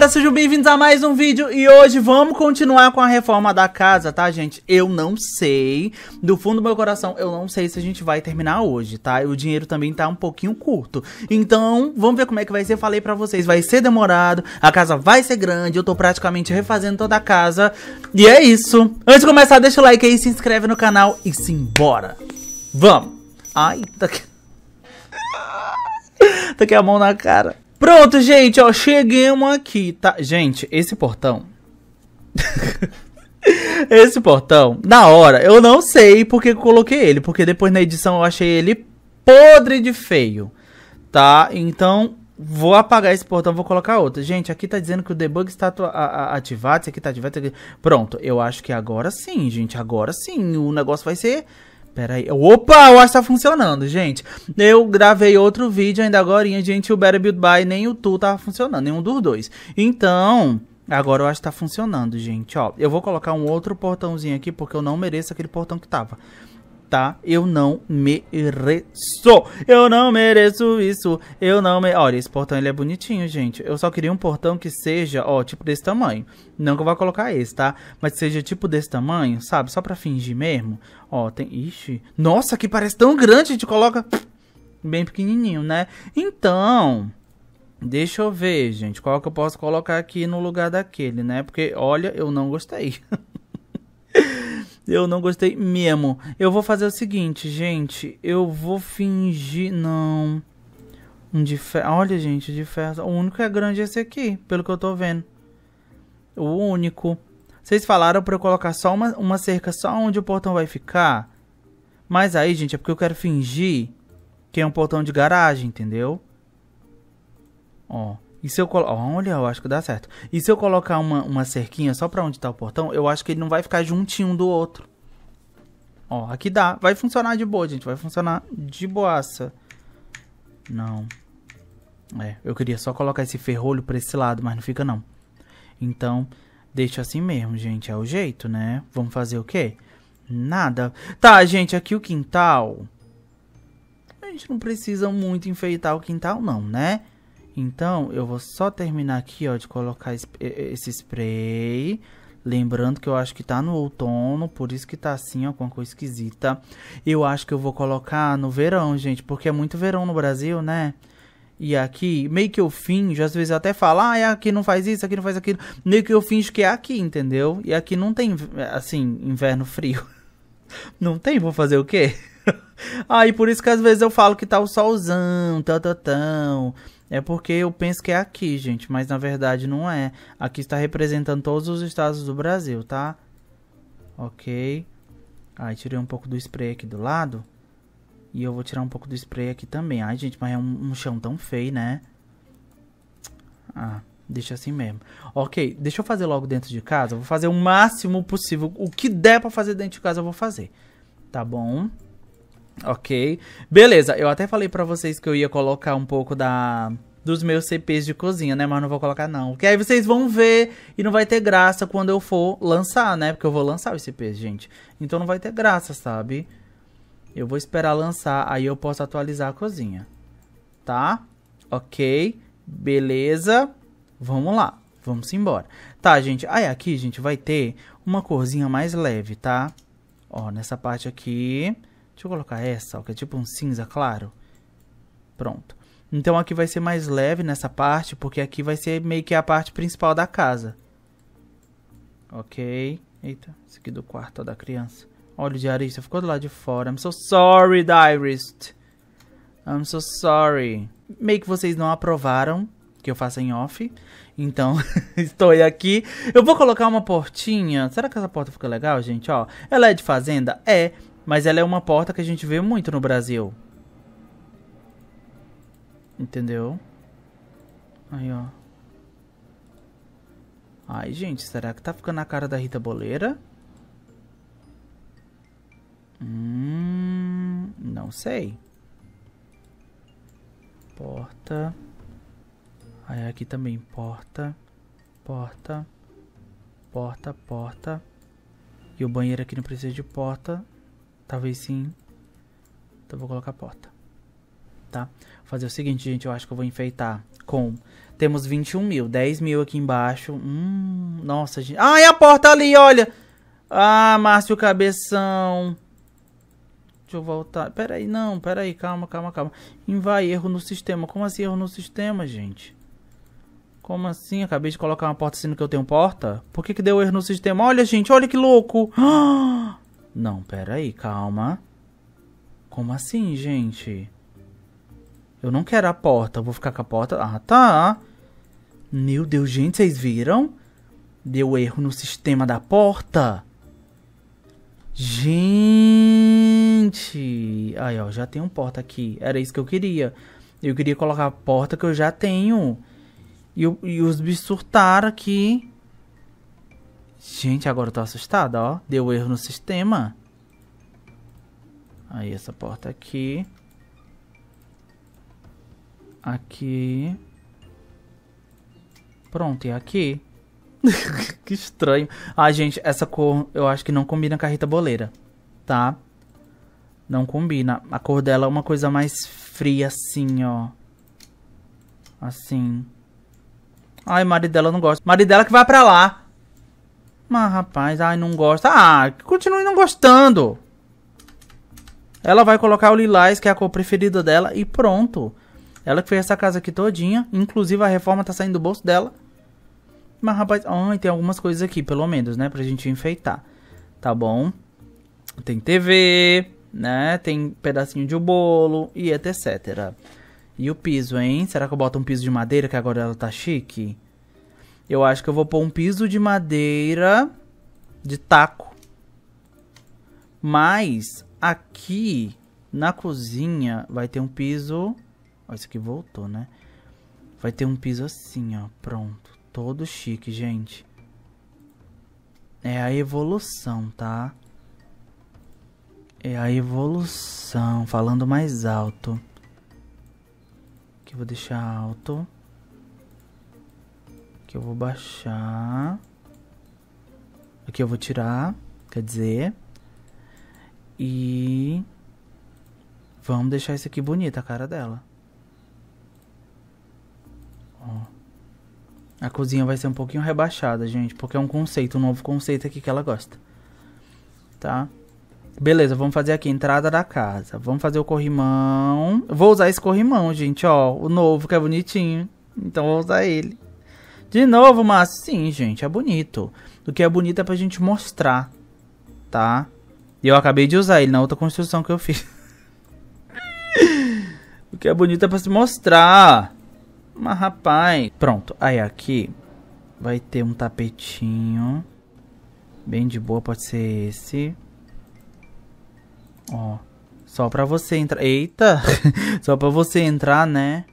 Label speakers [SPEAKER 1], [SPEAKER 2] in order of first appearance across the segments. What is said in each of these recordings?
[SPEAKER 1] galera, sejam bem-vindos a mais um vídeo e hoje vamos continuar com a reforma da casa, tá gente? Eu não sei, do fundo do meu coração, eu não sei se a gente vai terminar hoje, tá? o dinheiro também tá um pouquinho curto, então vamos ver como é que vai ser, falei pra vocês, vai ser demorado, a casa vai ser grande, eu tô praticamente refazendo toda a casa e é isso. Antes de começar, deixa o like aí, se inscreve no canal e simbora. Vamos! Ai, tá aqui... tá aqui a mão na cara. Pronto, gente, ó, chegamos aqui, tá? Gente, esse portão... esse portão, na hora, eu não sei porque eu coloquei ele, porque depois na edição eu achei ele podre de feio, tá? Então, vou apagar esse portão, vou colocar outro. Gente, aqui tá dizendo que o debug está ativado, esse aqui tá ativado. Aqui... Pronto, eu acho que agora sim, gente, agora sim, o negócio vai ser Pera aí. Opa, acho que tá funcionando, gente. Eu gravei outro vídeo ainda agora, gente. O Better Build Buy nem o Tu tava funcionando, nenhum dos dois. Então, agora eu acho que tá funcionando, gente. Ó, eu vou colocar um outro portãozinho aqui, porque eu não mereço aquele portão que tava tá? Eu não mereço. Eu não mereço isso. Eu não me... Olha, esse portão ele é bonitinho, gente. Eu só queria um portão que seja, ó, tipo desse tamanho. Não que eu vá colocar esse, tá? Mas seja tipo desse tamanho, sabe? Só pra fingir mesmo. Ó, tem... Ixi. Nossa, que parece tão grande. A gente coloca bem pequenininho, né? Então... Deixa eu ver, gente, qual que eu posso colocar aqui no lugar daquele, né? Porque, olha, eu não gostei. Eu não gostei mesmo. Eu vou fazer o seguinte, gente. Eu vou fingir. Não. Um de ferro. Olha, gente, de festa. O único que é grande é esse aqui, pelo que eu tô vendo. O único. Vocês falaram pra eu colocar só uma, uma cerca só onde o portão vai ficar. Mas aí, gente, é porque eu quero fingir que é um portão de garagem, entendeu? Ó. E se eu colocar. Olha, eu acho que dá certo. E se eu colocar uma, uma cerquinha só pra onde tá o portão, eu acho que ele não vai ficar juntinho um do outro. Ó, aqui dá. Vai funcionar de boa, gente. Vai funcionar de boaça. Não. É, eu queria só colocar esse ferrolho pra esse lado, mas não fica não. Então, deixa assim mesmo, gente. É o jeito, né? Vamos fazer o quê? Nada. Tá, gente, aqui o quintal. A gente não precisa muito enfeitar o quintal, não, né? Então, eu vou só terminar aqui, ó, de colocar esse spray. Lembrando que eu acho que tá no outono, por isso que tá assim, ó, com uma coisa esquisita. Eu acho que eu vou colocar no verão, gente, porque é muito verão no Brasil, né? E aqui, meio que eu finjo, às vezes até falo, ah, é aqui não faz isso, aqui não faz aquilo. Meio que eu finjo que é aqui, entendeu? E aqui não tem, assim, inverno frio. Não tem, vou fazer o quê? Aí por isso que às vezes eu falo que tá o solzão, tão, tão, tão. É porque eu penso que é aqui, gente, mas na verdade não é. Aqui está representando todos os estados do Brasil, tá? Ok. Aí tirei um pouco do spray aqui do lado. E eu vou tirar um pouco do spray aqui também. Ai, gente, mas é um, um chão tão feio, né? Ah, deixa assim mesmo. Ok, deixa eu fazer logo dentro de casa. Eu vou fazer o máximo possível. O que der pra fazer dentro de casa eu vou fazer. Tá bom? Ok. Beleza, eu até falei pra vocês que eu ia colocar um pouco da dos meus CPs de cozinha, né? Mas não vou colocar não. Porque aí vocês vão ver e não vai ter graça quando eu for lançar, né? Porque eu vou lançar os CPs, gente. Então não vai ter graça, sabe? Eu vou esperar lançar, aí eu posso atualizar a cozinha. Tá? Ok. Beleza. Vamos lá. Vamos embora. Tá, gente. Aí aqui, gente, vai ter uma corzinha mais leve, tá? Ó, nessa parte aqui... Deixa eu colocar essa, ó, que é tipo um cinza claro. Pronto. Então aqui vai ser mais leve nessa parte, porque aqui vai ser meio que a parte principal da casa. Ok. Eita, esse aqui do quarto ó, da criança. Olha o diarista, ficou do lado de fora. I'm so sorry, diarist. I'm so sorry. Meio que vocês não aprovaram que eu faça em off. Então, estou aqui. Eu vou colocar uma portinha. Será que essa porta fica legal, gente? Ó, ela é de fazenda? É. Mas ela é uma porta que a gente vê muito no Brasil. Entendeu? Aí, ó. Ai, gente, será que tá ficando na cara da Rita Boleira? Hum, não sei. Porta. Aí aqui também, porta, porta, porta, porta. E o banheiro aqui não precisa de porta. Talvez sim. Então vou colocar a porta. Tá? Vou fazer o seguinte, gente. Eu acho que eu vou enfeitar com... Temos 21 mil. 10 mil aqui embaixo. Hum, nossa, gente. Ah, é a porta ali, olha. Ah, Márcio Cabeção. Deixa eu voltar. Pera aí, não. Pera aí. Calma, calma, calma. Invai erro no sistema. Como assim erro no sistema, gente? Como assim? Acabei de colocar uma porta sendo que eu tenho porta? Por que, que deu erro no sistema? Olha, gente, olha que louco! Ah! Não, peraí, calma. Como assim, gente? Eu não quero a porta, vou ficar com a porta. Ah, tá. Meu Deus, gente, vocês viram? Deu erro no sistema da porta. Gente! Aí, ó, já tem um porta aqui. Era isso que eu queria. Eu queria colocar a porta que eu já tenho. E, e os bichos surtaram aqui. Gente, agora eu tô assustada, ó. Deu erro no sistema. Aí essa porta aqui. Aqui. Pronto, e aqui? que estranho. Ah, gente, essa cor eu acho que não combina com a Rita Boleira, tá? Não combina. A cor dela é uma coisa mais fria, assim, ó. Assim. Ai, marido dela não gosta. Marido dela que vai pra lá. Mas, rapaz, ai, não gosta. Ah, continue não gostando. Ela vai colocar o lilás, que é a cor preferida dela, e pronto. Ela que fez essa casa aqui todinha. Inclusive, a reforma tá saindo do bolso dela. Mas, rapaz... Ai, tem algumas coisas aqui, pelo menos, né? Pra gente enfeitar. Tá bom? Tem TV, né? Tem pedacinho de bolo e etc. E o piso, hein? Será que eu boto um piso de madeira, que agora ela tá chique? Eu acho que eu vou pôr um piso de madeira de taco. Mas aqui na cozinha vai ter um piso... Ó, isso aqui voltou, né? Vai ter um piso assim, ó. Pronto. Todo chique, gente. É a evolução, tá? É a evolução. Falando mais alto. Aqui eu vou deixar alto. Aqui eu vou baixar. Aqui eu vou tirar, quer dizer. E... Vamos deixar isso aqui bonita, a cara dela. Ó. A cozinha vai ser um pouquinho rebaixada, gente. Porque é um conceito, um novo conceito aqui que ela gosta. Tá? Beleza, vamos fazer aqui, entrada da casa. Vamos fazer o corrimão. Vou usar esse corrimão, gente, ó. O novo, que é bonitinho. Então vou usar ele. De novo, mas sim, gente, é bonito. O que é bonito é pra gente mostrar, tá? E eu acabei de usar ele na outra construção que eu fiz. o que é bonito é pra se mostrar. Mas, rapaz... Pronto, aí aqui vai ter um tapetinho. Bem de boa, pode ser esse. Ó, só pra você entrar... Eita! só pra você entrar, né?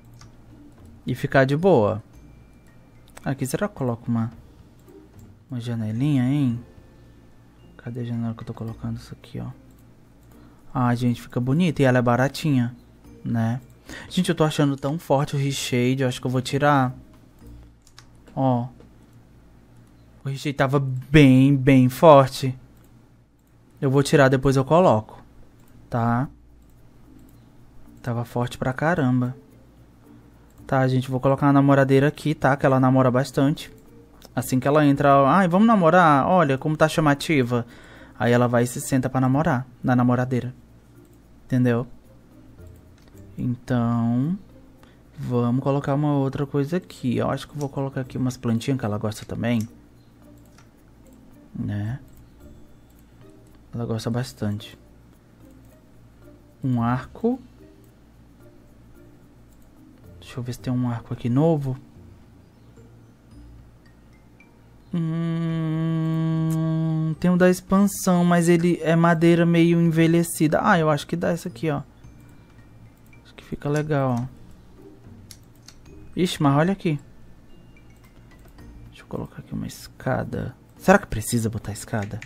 [SPEAKER 1] E ficar de boa. Aqui, será que eu coloco uma, uma janelinha, hein? Cadê a janela que eu tô colocando isso aqui, ó? Ah, gente, fica bonita e ela é baratinha, né? Gente, eu tô achando tão forte o reshade, eu acho que eu vou tirar. Ó. O reshade tava bem, bem forte. Eu vou tirar, depois eu coloco, tá? Tava forte pra caramba. Tá, gente, vou colocar a namoradeira aqui, tá? Que ela namora bastante. Assim que ela entra, ai, ah, vamos namorar? Olha como tá chamativa. Aí ela vai e se senta para namorar, na namoradeira. Entendeu? Então, vamos colocar uma outra coisa aqui. Eu acho que vou colocar aqui umas plantinhas que ela gosta também. Né? Ela gosta bastante. Um arco Deixa eu ver se tem um arco aqui novo. Hum, tem um da expansão, mas ele é madeira meio envelhecida. Ah, eu acho que dá essa aqui, ó. Acho que fica legal, ó. Ixi, mas olha aqui. Deixa eu colocar aqui uma escada. Será que precisa botar escada?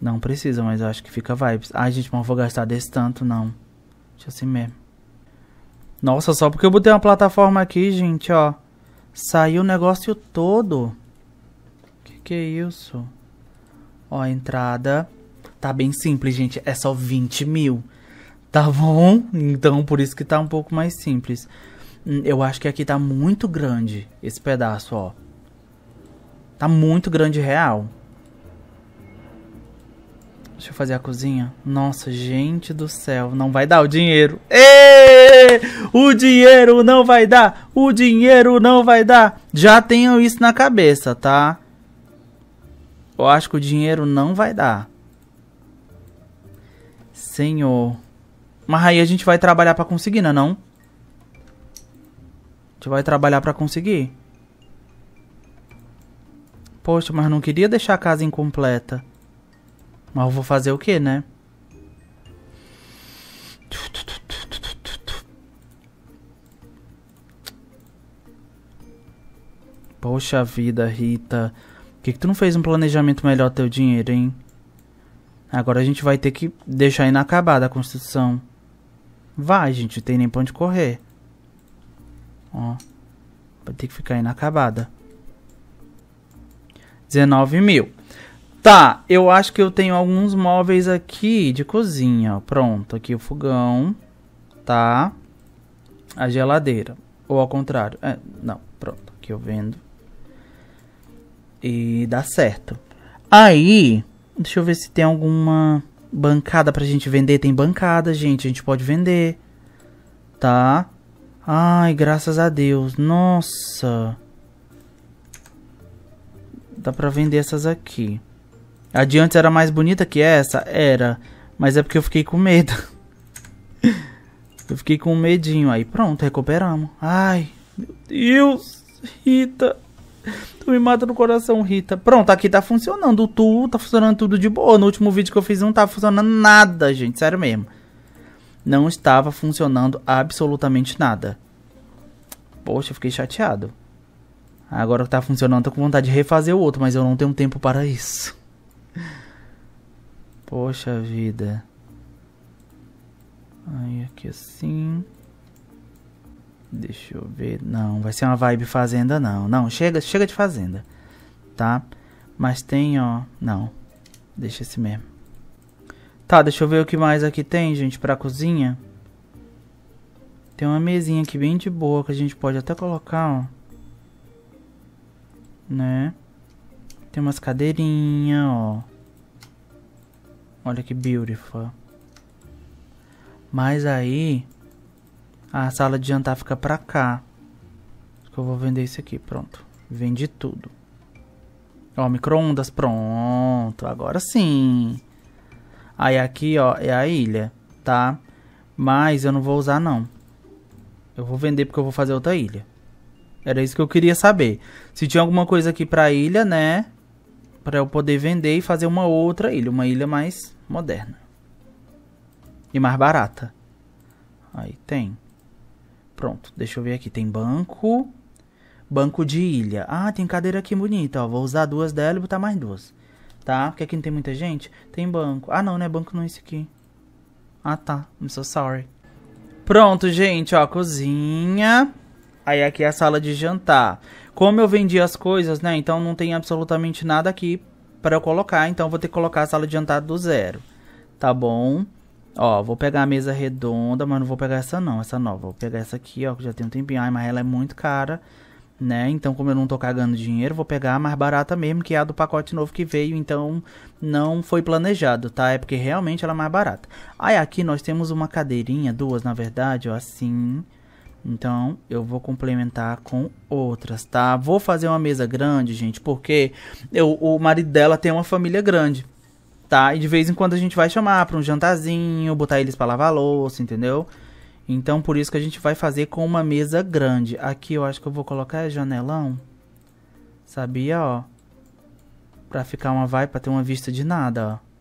[SPEAKER 1] Não precisa, mas eu acho que fica vibes. Ai, gente, mas não vou gastar desse tanto, não. Deixa assim mesmo. Nossa, só porque eu botei uma plataforma aqui, gente, ó. Saiu o negócio todo. Que que é isso? Ó, a entrada. Tá bem simples, gente. É só 20 mil. Tá bom? Então, por isso que tá um pouco mais simples. Hum, eu acho que aqui tá muito grande esse pedaço, ó. Tá muito grande real. Deixa eu fazer a cozinha. Nossa, gente do céu. Não vai dar o dinheiro. Êêê! O dinheiro não vai dar. O dinheiro não vai dar. Já tenho isso na cabeça, tá? Eu acho que o dinheiro não vai dar. Senhor. Mas aí a gente vai trabalhar pra conseguir, né não? A gente vai trabalhar pra conseguir. Poxa, mas não queria deixar a casa incompleta. Mas eu vou fazer o que, né? Poxa vida, Rita. Por que, que tu não fez um planejamento melhor teu dinheiro, hein? Agora a gente vai ter que deixar inacabada a construção. Vai, gente, não tem nem pra onde correr. Ó, vai ter que ficar inacabada. 19 mil. Tá, eu acho que eu tenho alguns móveis aqui de cozinha. Pronto, aqui o fogão, tá? A geladeira, ou ao contrário. É, não, pronto, aqui eu vendo. E dá certo. Aí, deixa eu ver se tem alguma bancada pra gente vender. Tem bancada, gente, a gente pode vender. Tá? Ai, graças a Deus. Nossa. Dá pra vender essas aqui. Adiante era mais bonita que essa? Era. Mas é porque eu fiquei com medo. eu fiquei com um medinho. Aí pronto, recuperamos. Ai, meu Deus. Rita. Tu me mata no coração, Rita. Pronto, aqui tá funcionando Tudo tu, tá funcionando tudo de boa. No último vídeo que eu fiz não tava funcionando nada, gente. Sério mesmo. Não estava funcionando absolutamente nada. Poxa, eu fiquei chateado. Agora que tá funcionando, tô com vontade de refazer o outro, mas eu não tenho tempo para isso. Poxa vida. Aí aqui assim. Deixa eu ver. Não, vai ser uma vibe fazenda não. Não, chega, chega de fazenda. Tá? Mas tem, ó, não. Deixa esse mesmo. Tá, deixa eu ver o que mais aqui tem, gente, pra cozinha. Tem uma mesinha aqui bem de boa que a gente pode até colocar, ó. Né? Tem umas cadeirinhas, ó. Olha que beautiful. Mas aí, a sala de jantar fica pra cá. Que eu vou vender isso aqui, pronto. Vende tudo. Ó, micro-ondas, pronto. Agora sim. Aí aqui, ó, é a ilha, tá? Mas eu não vou usar, não. Eu vou vender porque eu vou fazer outra ilha. Era isso que eu queria saber. Se tinha alguma coisa aqui pra ilha, né? para eu poder vender e fazer uma outra ilha, uma ilha mais moderna e mais barata. Aí tem. Pronto, deixa eu ver aqui. Tem banco, banco de ilha. Ah, tem cadeira aqui bonita, ó. Vou usar duas dela e botar mais duas. Tá? Porque aqui não tem muita gente. Tem banco. Ah, não, não é banco não é esse aqui. Ah, tá. I'm so sorry. Pronto, gente, ó. Cozinha. Aí aqui é a sala de jantar. Como eu vendi as coisas, né? Então não tem absolutamente nada aqui para eu colocar. Então vou ter que colocar a sala adiantada do zero. Tá bom? Ó, vou pegar a mesa redonda, mas não vou pegar essa não, essa nova. Vou pegar essa aqui, ó, que já tem um tempinho. Ai, mas ela é muito cara, né? Então, como eu não tô cagando dinheiro, vou pegar a mais barata mesmo, que é a do pacote novo que veio. Então, não foi planejado, tá? É porque realmente ela é mais barata. Aí, aqui nós temos uma cadeirinha, duas, na verdade, ó, assim... Então, eu vou complementar com outras, tá? Vou fazer uma mesa grande, gente, porque eu, o marido dela tem uma família grande, tá? E de vez em quando a gente vai chamar pra um jantarzinho, botar eles pra lavar louça, entendeu? Então, por isso que a gente vai fazer com uma mesa grande. Aqui eu acho que eu vou colocar é janelão, sabia, ó? Pra ficar uma vai, pra ter uma vista de nada, ó.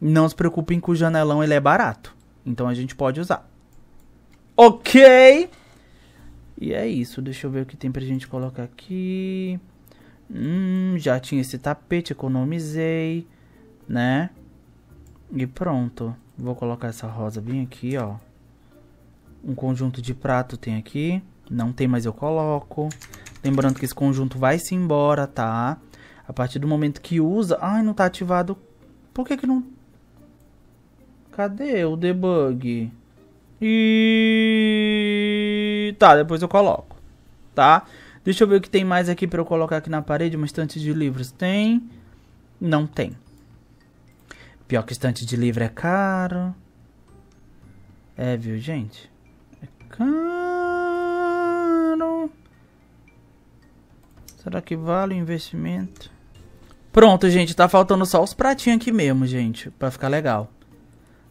[SPEAKER 1] Não se preocupem que o janelão ele é barato, então a gente pode usar. Ok? E é isso, deixa eu ver o que tem pra gente colocar aqui. Hum, já tinha esse tapete, economizei, né? E pronto. Vou colocar essa rosa bem aqui, ó. Um conjunto de prato tem aqui. Não tem, mas eu coloco. Lembrando que esse conjunto vai-se embora, tá? A partir do momento que usa... Ai, não tá ativado. Por que que não... Cadê o debug? E... Tá, depois eu coloco. Tá? Deixa eu ver o que tem mais aqui para eu colocar aqui na parede. Uma estante de livros. Tem? Não tem. Pior que estante de livro é caro. É, viu, gente? É caro. Será que vale o investimento? Pronto, gente. Tá faltando só os pratinhos aqui mesmo, gente. Pra ficar legal.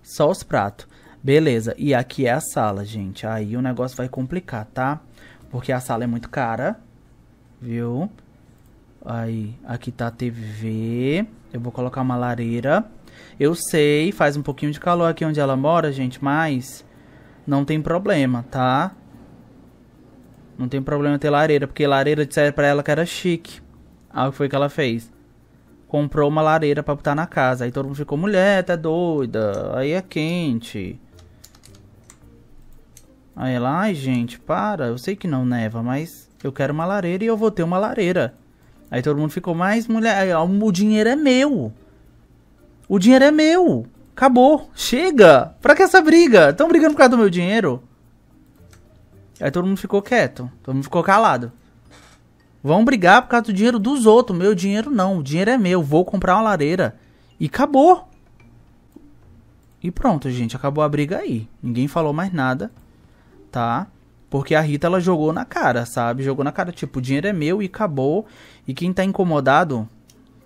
[SPEAKER 1] Só os pratos. Beleza, e aqui é a sala, gente. Aí o negócio vai complicar, tá? Porque a sala é muito cara, viu? Aí, aqui tá a TV. Eu vou colocar uma lareira. Eu sei, faz um pouquinho de calor aqui onde ela mora, gente, mas não tem problema, tá? Não tem problema ter lareira, porque lareira disseram pra ela que era chique. Aí o que foi que ela fez? Comprou uma lareira pra botar na casa. Aí todo mundo ficou, mulher, tá doida, aí é quente. Aí ela, ai gente, para, eu sei que não neva, mas eu quero uma lareira e eu vou ter uma lareira. Aí todo mundo ficou, mais mulher, o dinheiro é meu. O dinheiro é meu. Acabou. Chega. Pra que essa briga? Estão brigando por causa do meu dinheiro? Aí todo mundo ficou quieto. Todo mundo ficou calado. Vão brigar por causa do dinheiro dos outros. Meu dinheiro não. O dinheiro é meu. Vou comprar uma lareira. E acabou. E pronto, gente. Acabou a briga aí. Ninguém falou mais nada tá? Porque a Rita ela jogou na cara, sabe? Jogou na cara, tipo, o dinheiro é meu e acabou. E quem tá incomodado,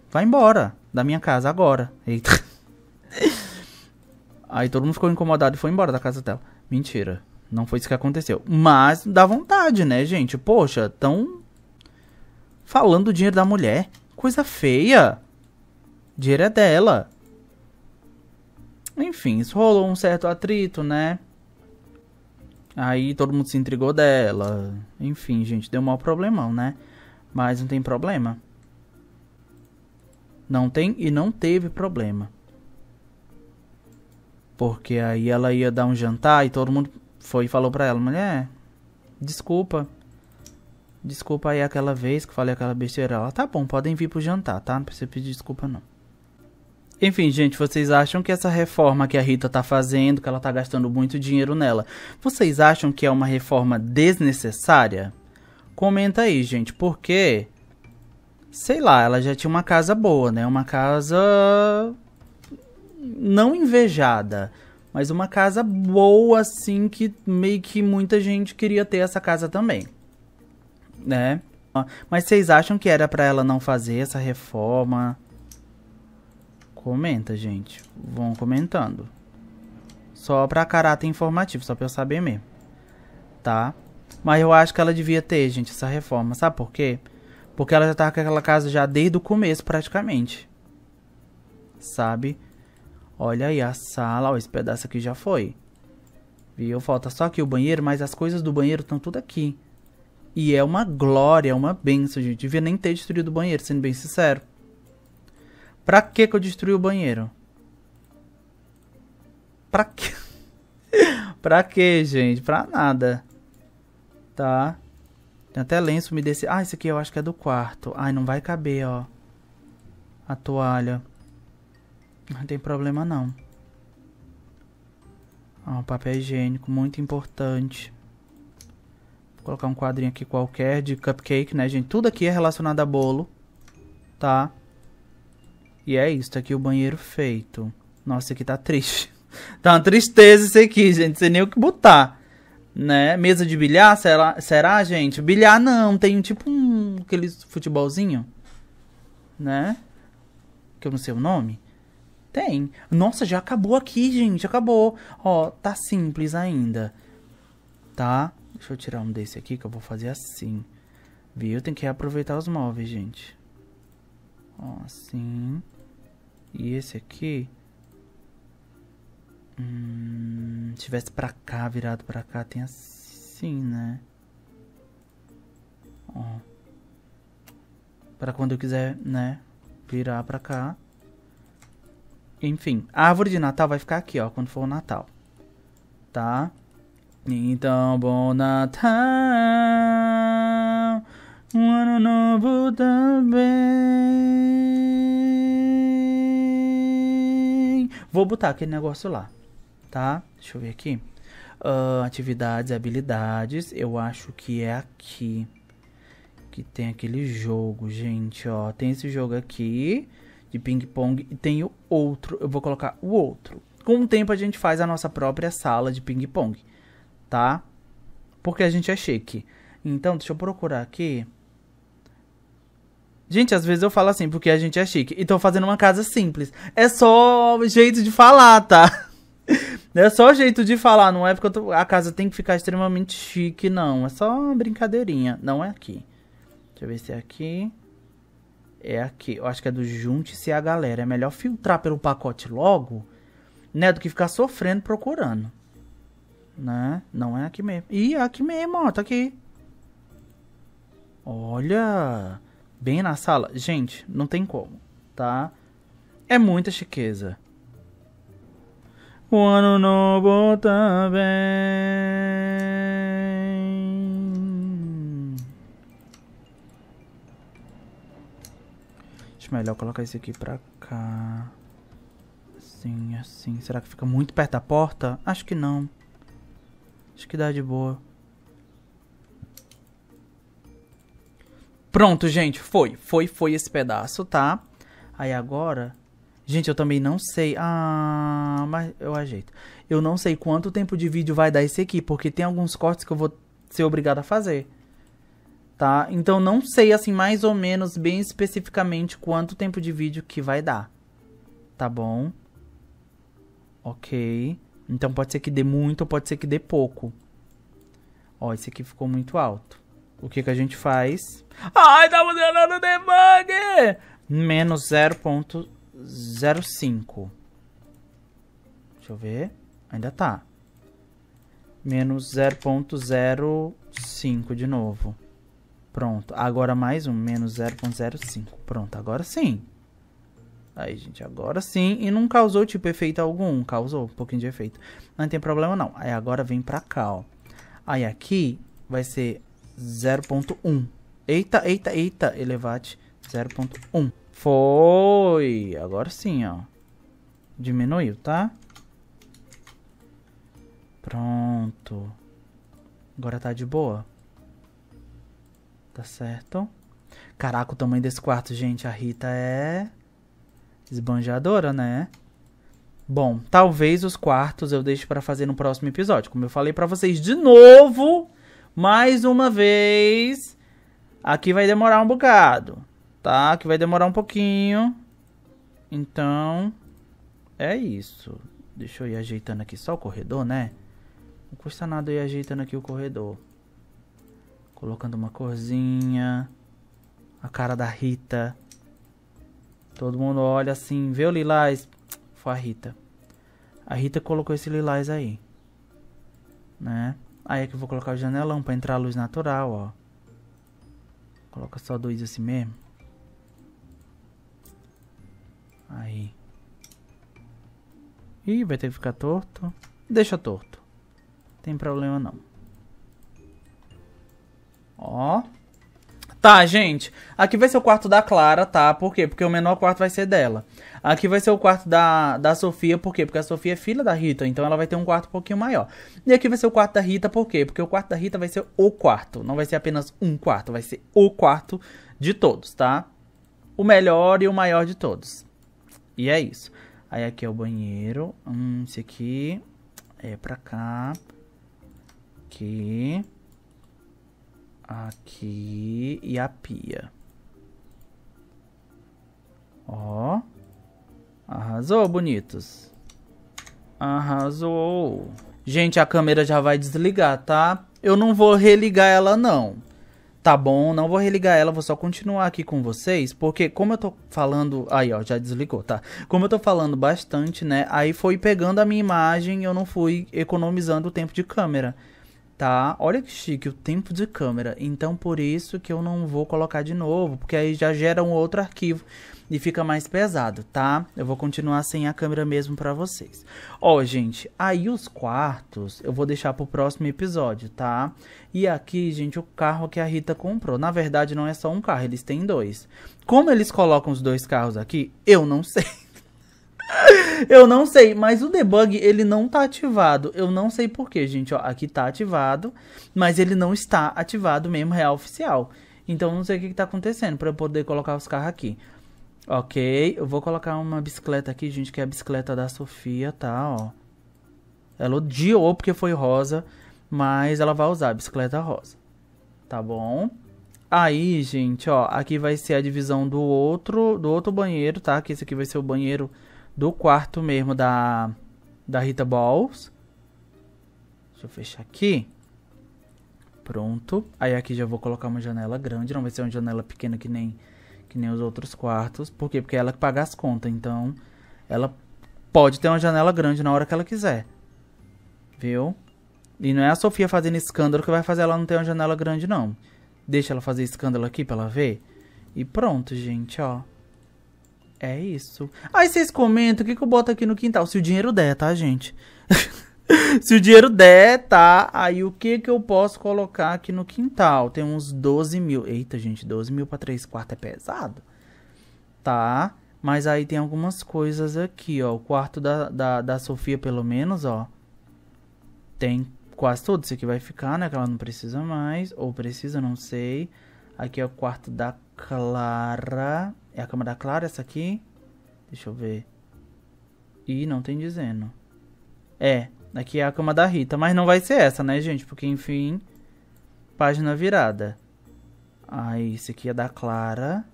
[SPEAKER 1] vai embora da minha casa agora. Eita. Aí todo mundo ficou incomodado e foi embora da casa dela. Mentira. Não foi isso que aconteceu. Mas dá vontade, né, gente? Poxa, tão falando do dinheiro da mulher. Coisa feia. O dinheiro é dela. Enfim, isso rolou um certo atrito, né? Aí todo mundo se intrigou dela. Enfim, gente, deu um mau problemão, né? Mas não tem problema. Não tem e não teve problema. Porque aí ela ia dar um jantar e todo mundo foi e falou pra ela, mulher, desculpa. Desculpa aí aquela vez que falei aquela besteira. Ela, tá bom, podem vir pro jantar, tá? Não precisa pedir desculpa não. Enfim, gente, vocês acham que essa reforma que a Rita tá fazendo, que ela tá gastando muito dinheiro nela, vocês acham que é uma reforma desnecessária? Comenta aí, gente, porque sei lá, ela já tinha uma casa boa, né? Uma casa não invejada, mas uma casa boa assim que meio que muita gente queria ter essa casa também, né? Mas vocês acham que era para ela não fazer essa reforma? Comenta, gente. Vão comentando. Só pra caráter informativo, só pra eu saber mesmo. Tá? Mas eu acho que ela devia ter, gente, essa reforma. Sabe por quê? Porque ela já tá com aquela casa já desde o começo, praticamente. Sabe? Olha aí a sala, ó, esse pedaço aqui já foi. Viu? Falta só aqui o banheiro, mas as coisas do banheiro estão tudo aqui. E é uma glória, uma benção, gente. Devia nem ter destruído o banheiro, sendo bem sincero. Pra que que eu destruí o banheiro? Pra que? pra que, gente? Pra nada. Tá. Tem até lenço me desse. Ah, esse aqui eu acho que é do quarto. Ai, não vai caber, ó. A toalha. Não tem problema, não. Ó, papel higiênico, muito importante. Vou colocar um quadrinho aqui qualquer de cupcake, né, gente? Tudo aqui é relacionado a bolo. Tá? Tá? E é isso, tá aqui o banheiro feito. Nossa, isso aqui tá triste. Tá uma tristeza isso aqui, gente. Sem nem o que botar. Né? Mesa de bilhar, será, será gente? Bilhar não, tem tipo um. aquele futebolzinho. Né? Que eu não sei o nome. Tem. Nossa, já acabou aqui, gente. Acabou. Ó, tá simples ainda. Tá? Deixa eu tirar um desse aqui que eu vou fazer assim. Viu? Tem que aproveitar os móveis, gente. Ó, assim. E esse aqui... Hum, se tivesse pra cá, virado pra cá, tem assim, né? Ó. Pra quando eu quiser, né? Virar pra cá. Enfim, a árvore de Natal vai ficar aqui, ó, quando for o Natal. Tá? Então, bom Natal! um ano novo também. Vou botar aquele negócio lá, tá? Deixa eu ver aqui. Uh, atividades, habilidades. Eu acho que é aqui que tem aquele jogo, gente. Ó, tem esse jogo aqui de ping-pong e tem o outro. Eu vou colocar o outro. Com o tempo a gente faz a nossa própria sala de ping-pong, tá? Porque a gente é chique. Então, deixa eu procurar aqui. Gente, às vezes eu falo assim porque a gente é chique. E tô fazendo uma casa simples. É só jeito de falar, tá? É só jeito de falar, não é porque tô... a casa tem que ficar extremamente chique, não. É só uma brincadeirinha. Não é aqui. Deixa eu ver se é aqui. É aqui. Eu acho que é do Junte-se a Galera. É melhor filtrar pelo pacote logo, né? Do que ficar sofrendo procurando. Né? Não é aqui mesmo. Ih, é aqui mesmo, ó. Tá aqui. Olha bem na sala. Gente, não tem como, tá? É muita chiqueza. O ano novo também. Acho melhor colocar esse aqui pra cá. Assim, assim. Será que fica muito perto da porta? Acho que não. Acho que dá de boa. Pronto, gente, foi. Foi, foi esse pedaço, tá? Aí agora... Gente, eu também não sei... Ah, mas eu ajeito. Eu não sei quanto tempo de vídeo vai dar esse aqui, porque tem alguns cortes que eu vou ser obrigado a fazer. Tá? Então não sei, assim, mais ou menos, bem especificamente, quanto tempo de vídeo que vai dar. Tá bom? Ok. Então pode ser que dê muito ou pode ser que dê pouco. Ó, esse aqui ficou muito alto o que, que a gente faz? Ai, tá funcionando o debug! Menos 0.05. Deixa eu ver. Ainda tá. Menos 0.05 de novo. Pronto. Agora mais um. Menos 0.05. Pronto. Agora sim. Aí, gente. Agora sim. E não causou, tipo, efeito algum. Causou um pouquinho de efeito. Não tem problema, não. Aí agora vem pra cá, ó. Aí aqui vai ser 0.1. Eita, eita, eita, elevate 0.1. Foi! Agora sim, ó. Diminuiu, tá? Pronto. Agora tá de boa. Tá certo. Caraca, o tamanho desse quarto, gente. A Rita é... Esbanjadora, né? Bom, talvez os quartos eu deixe para fazer no próximo episódio. Como eu falei para vocês de novo, mais uma vez. Aqui vai demorar um bocado, tá? Aqui vai demorar um pouquinho. Então, é isso. Deixa eu ir ajeitando aqui só o corredor, né? Não custa nada eu ir ajeitando aqui o corredor. Colocando uma corzinha. A cara da Rita. Todo mundo olha assim, vê o lilás? Foi a Rita. A Rita colocou esse lilás aí. Né? Aí aqui é eu vou colocar o janelão para entrar a luz natural, ó. Coloca só dois assim mesmo. Aí. Ih, vai ter que ficar torto. Deixa torto. Tem problema não. Ó. Tá, gente, aqui vai ser o quarto da Clara, tá? Por quê? Porque o menor quarto vai ser dela. Aqui vai ser o quarto da, da Sofia, por quê? Porque a Sofia é filha da Rita, então ela vai ter um quarto um pouquinho maior. E aqui vai ser o quarto da Rita, por quê? Porque o quarto da Rita vai ser o quarto, não vai ser apenas um quarto, vai ser o quarto de todos, tá? O melhor e o maior de todos. E é isso. Aí aqui é o banheiro, hum, esse aqui é pra cá, aqui... Aqui e a pia. Ó. Arrasou, bonitos. Arrasou. Gente, a câmera já vai desligar, tá? Eu não vou religar ela, não. Tá bom, não vou religar ela, vou só continuar aqui com vocês, porque como eu tô falando... Aí, ó, já desligou, tá? Como eu tô falando bastante, né? Aí foi pegando a minha imagem e eu não fui economizando o tempo de câmera tá? Olha que chique o tempo de câmera. Então por isso que eu não vou colocar de novo, porque aí já gera um outro arquivo e fica mais pesado, tá? Eu vou continuar sem a câmera mesmo para vocês. Ó, gente, aí os quartos eu vou deixar pro próximo episódio, tá? E aqui, gente, o carro que a Rita comprou. Na verdade, não é só um carro, eles têm dois. Como eles colocam os dois carros aqui, eu não sei. Eu não sei, mas o debug ele não tá ativado. Eu não sei porquê, gente. Ó, aqui tá ativado, mas ele não está ativado mesmo, real oficial. Então não sei o que, que tá acontecendo para eu poder colocar os carros aqui. Ok, eu vou colocar uma bicicleta aqui, gente, que é a bicicleta da Sofia, tá, ó. Ela odiou porque foi rosa, mas ela vai usar a bicicleta rosa. Tá bom? Aí, gente, ó, aqui vai ser a divisão do outro, do outro banheiro, tá? Que esse aqui vai ser o banheiro do quarto mesmo da, da Rita Balls. Deixa eu fechar aqui. Pronto. Aí aqui já vou colocar uma janela grande, não vai ser uma janela pequena que nem, que nem os outros quartos. Por quê? Porque ela que paga as contas, então ela pode ter uma janela grande na hora que ela quiser. Viu? E não é a Sofia fazendo escândalo que vai fazer ela não ter uma janela grande, não. Deixa ela fazer escândalo aqui pra ela ver. E pronto, gente, ó. É isso. Aí vocês comentam o que, que eu boto aqui no quintal. Se o dinheiro der, tá, gente? Se o dinheiro der, tá. Aí o que que eu posso colocar aqui no quintal? Tem uns 12 mil. Eita, gente, 12 mil pra 3 quartos é pesado. Tá. Mas aí tem algumas coisas aqui, ó. O quarto da, da, da Sofia, pelo menos, ó. Tem quase tudo. Isso aqui vai ficar, né? Que ela não precisa mais. Ou precisa, não sei. Não sei. Aqui é o quarto da Clara. É a cama da Clara essa aqui? Deixa eu ver. Ih, não tem dizendo. É, aqui é a cama da Rita. Mas não vai ser essa, né, gente? Porque, enfim, página virada. Aí, esse aqui é da Clara.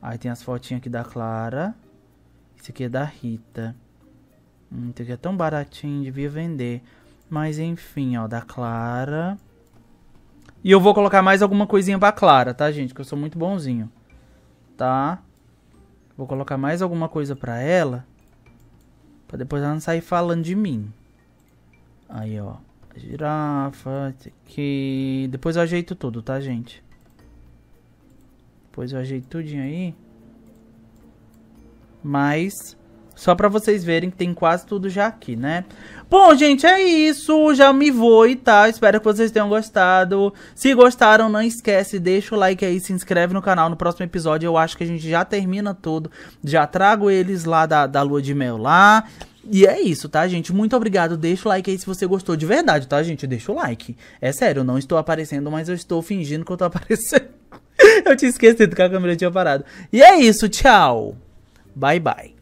[SPEAKER 1] Aí tem as fotinhas aqui da Clara. Esse aqui é da Rita. Hum, esse aqui é tão baratinho, devia vender. Mas enfim, ó, da Clara. E eu vou colocar mais alguma coisinha pra Clara, tá, gente? Que eu sou muito bonzinho. Tá? Vou colocar mais alguma coisa pra ela. Pra depois ela não sair falando de mim. Aí, ó. Girafa, que Depois eu ajeito tudo, tá, gente? Depois eu ajeito tudinho aí. Mas... Só para vocês verem que tem quase tudo já aqui, né? Bom, gente, é isso. Já me vou, e tá? Espero que vocês tenham gostado. Se gostaram, não esquece, deixa o like aí, se inscreve no canal. No próximo episódio eu acho que a gente já termina tudo. Já trago eles lá da, da lua de mel lá. E é isso, tá, gente? Muito obrigado. Deixa o like aí se você gostou de verdade, tá, gente? Deixa o like. É sério, eu não estou aparecendo, mas eu estou fingindo que eu tô aparecendo. eu tinha esquecido que a câmera tinha parado. E é isso, tchau. Bye, bye.